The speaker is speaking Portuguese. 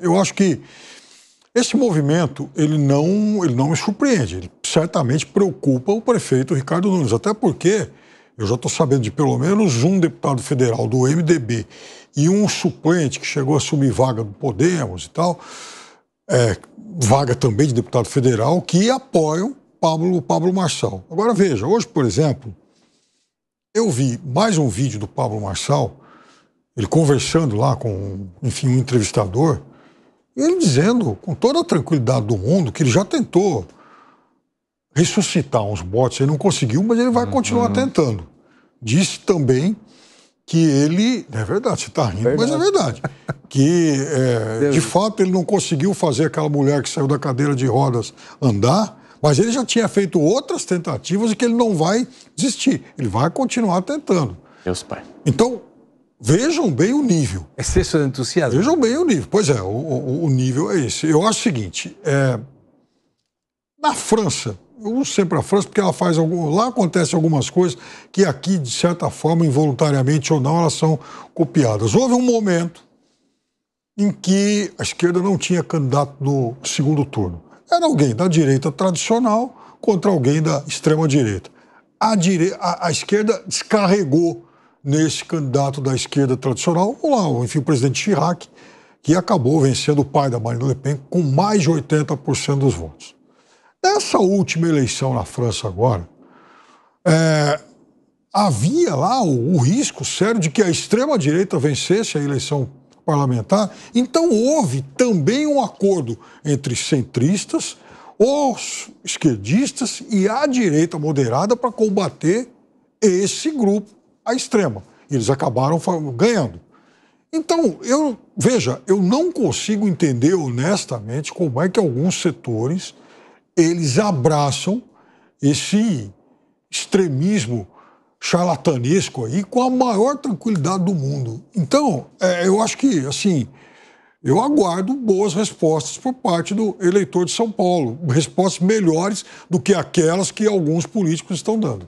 Eu acho que esse movimento ele não, ele não me surpreende, ele certamente preocupa o prefeito Ricardo Nunes, até porque eu já estou sabendo de pelo menos um deputado federal do MDB e um suplente que chegou a assumir vaga do Podemos e tal, é, vaga também de deputado federal, que apoiam Pablo, Pablo Marçal. Agora veja, hoje, por exemplo, eu vi mais um vídeo do Pablo Marçal, ele conversando lá com, enfim, um entrevistador, ele dizendo, com toda a tranquilidade do mundo, que ele já tentou ressuscitar uns botes, ele não conseguiu, mas ele vai uhum. continuar tentando. Disse também que ele. É verdade, você está rindo, verdade. mas é verdade. Que, é, de fato, ele não conseguiu fazer aquela mulher que saiu da cadeira de rodas andar, mas ele já tinha feito outras tentativas e que ele não vai desistir. Ele vai continuar tentando. Deus Pai. Então, Vejam bem o nível. Excesso de entusiasmo. Vejam bem o nível. Pois é, o, o, o nível é esse. Eu acho o seguinte: é, na França, eu uso sempre a França porque ela faz algum, lá acontece algumas coisas que aqui de certa forma involuntariamente ou não elas são copiadas. Houve um momento em que a esquerda não tinha candidato no segundo turno. Era alguém da direita tradicional contra alguém da extrema direita. A, dire... a, a esquerda descarregou nesse candidato da esquerda tradicional, ou lá, enfim, o presidente Chirac, que acabou vencendo o pai da Marine Le Pen com mais de 80% dos votos. Nessa última eleição na França agora, é, havia lá o, o risco sério de que a extrema-direita vencesse a eleição parlamentar, então houve também um acordo entre centristas, os esquerdistas e a direita moderada para combater esse grupo à extrema. Eles acabaram ganhando. Então, eu veja, eu não consigo entender honestamente como é que alguns setores eles abraçam esse extremismo charlatanesco aí com a maior tranquilidade do mundo. Então, é, eu acho que, assim, eu aguardo boas respostas por parte do eleitor de São Paulo, respostas melhores do que aquelas que alguns políticos estão dando.